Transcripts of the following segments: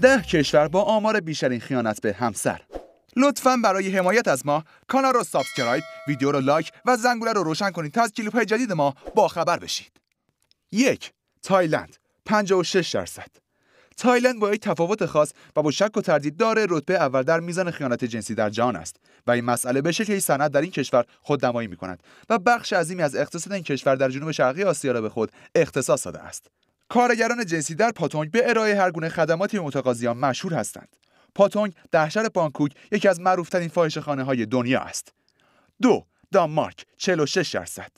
ده کشور با آمار بیشترین خیانت به همسر لطفا برای حمایت از ما کانال رو سابسکرایب ویدیو رو لایک و زنگوله رو روشن کنید تا از کلیپ های جدید ما باخبر بشید یک تایلند 56 درصد تایلند با یک تفاوت خاص و با شک و تردید داره رتبه اول در میزان خیانت جنسی در جهان است و این مسئله به شکلی صنعت در این کشور خود می کند و بخش عظیمی از اقتصاد این کشور در جنوب شرقی آسیا را به خود اختصاص داده است کارگران جنسی در پاتونگ به ارائه هر گونه خدماتی متقاضیان مشهور هستند. پاتونگ در شهر بانکوک یکی از معروفترین خانه های دنیا است. دو دانمارک 46 درصد.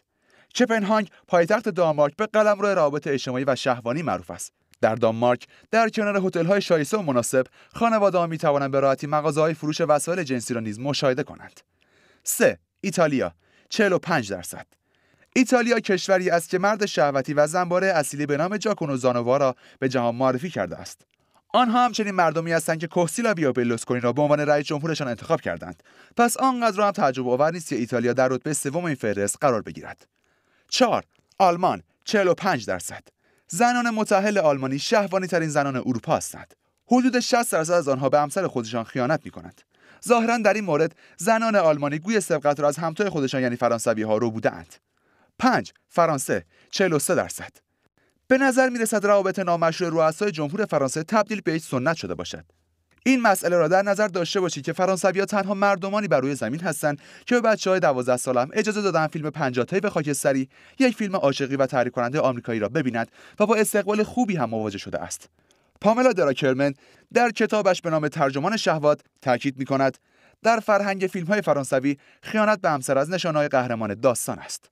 کپنهاگ پایتخت دانمارک به قلمرو روابط اجتماعی و شهوانی معروف است. در دانمارک در کنار هتل‌های شایسته و مناسب خانواده‌ها توانند به راحتی مغازه‌های فروش وسایل جنسی را نیز مشاهده کنند. 3. ایتالیا 45 درصد. ایتالیا کشوری است که مرد شهوتی و زنباره اصیلی به نام جاکونو زانووارا به جهان معرفی کرده است آنها همچنین مردمی هستند که کوسیلا بیا بلوسکونی را به عنوان رئیس جمهورشان انتخاب کردند پس آنقدر هم تعجب آور نیست که ایتالیا در رتبه سوم این فهرست قرار بگیرد چهار آلمان 45 درصد زنان متحل آلمانی شهوانی ترین زنان اروپا هستند حدود 60 درصد از آنها به همسر خودشان خیانت می کنند ظاهرا در این مورد زنان آلمانی گوی سبقت را از همتای خودشان یعنی فرانسوی ها رو بودند 5. فرانسه 43 درصد به نظر میرسد روابط نامشروع رؤسای جمهور فرانسه تبدیل به یک سنت شده باشد این مسئله را در نظر داشته باشید که فرانسوی تنها مردمانی بر روی زمین هستند که به بچه های 12 سالم اجازه دادن فیلم 50 به خاکستری یک فیلم عاشقی و تحریک کننده آمریکایی را ببیند و با استقبال خوبی هم مواجه شده است پاملا دراکرمن در کتابش به نام ترجمان شهوات تاکید می کند در فرهنگ فیلم های فرانسوی خیانت به همسر از نشانهای قهرمان داستان است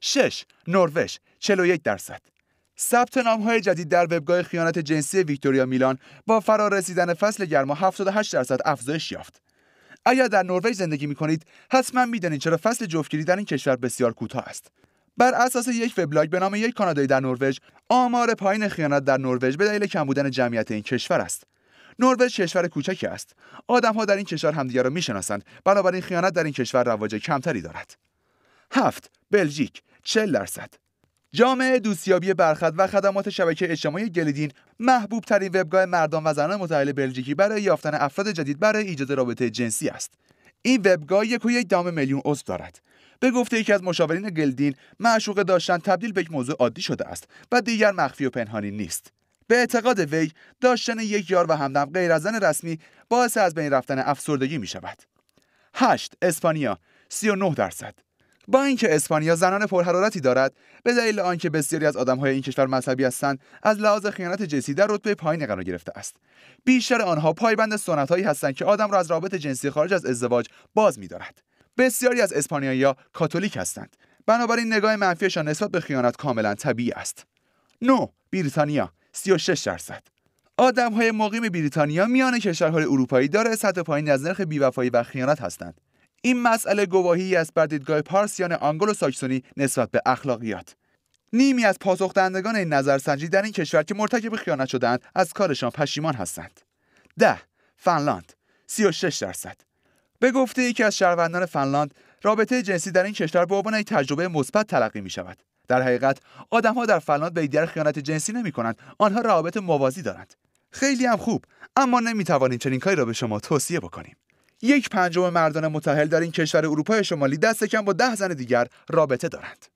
6. نروژ 41 درصد ثبت های جدید در وبگاه خیانت جنسی ویکتوریا میلان با فرار رسیدن فصل گرما 78 درصد افزایش یافت. اگر در نروژ زندگی می کنید حتما میدانید چرا فصل جفتگیری در این کشور بسیار کوتاه است. بر اساس یک وبلاگ به نام یک کانادایی در نروژ، آمار پایین خیانت در نروژ به دلیل کم بودن جمعیت این کشور است. نروژ کشور کوچکی است. آدمها در این کشور همدیگر را میشناسند، بنابراین خیانت در این کشور رواج کمتری دارد. 7. بلژیک 40 درصد جامعه دوستیابی برخط و خدمات شبکه اجتماعی گلیدین محبوب ترین وبگاه مردان و زنان متحل بلژیکی برای یافتن افراد جدید برای ایجاد رابطه جنسی است این وبگاه یک و یک دام میلیون عضو دارد به گفته یکی از مشاورین گلدین معشوق داشتن تبدیل به یک موضوع عادی شده است و دیگر مخفی و پنهانی نیست به اعتقاد وی داشتن یک یار و همدم غیر از زن رسمی باعث از بین رفتن افسردگی می شود 8 اسپانیا 39 درصد با اینکه اسپانیا زنان پرحرارتی دارد به دلیل آنکه بسیاری از آدمهای این کشور مذهبی هستند از لحاظ خیانت جنسی در رتبه پایین قرار گرفته است بیشتر آنها پایبند سنتهایی هستند که آدم را از رابط جنسی خارج از ازدواج باز میدارد بسیاری از ها کاتولیک هستند بنابراین نگاه منفیشان نسبت به خیانت کاملا طبیعی است نو بریتانیا 36 درصد آدمهای مقیم بریتانیا میان کشورهای اروپایی دارای سطح پایین از نرخ بیوفایی و خیانت هستند این مسئله گواهی از بر دیدگاه پارسیان و ساکسونی نسبت به اخلاقیات نیمی از پاسخ دهندگان این نظرسنجی در این کشور که مرتکب خیانت شدند از کارشان پشیمان هستند ده فنلاند 36 درصد به گفته یکی از شهروندان فنلاند رابطه جنسی در این کشور به عنوان تجربه مثبت تلقی می شود در حقیقت آدمها در فنلاند به دیگر خیانت جنسی نمی کنند آنها روابط موازی دارند خیلی هم خوب اما نمی توانیم چنین کاری را به شما توصیه بکنیم یک پنجم مردان متحل در این کشور اروپای شمالی دست کم با ده زن دیگر رابطه دارند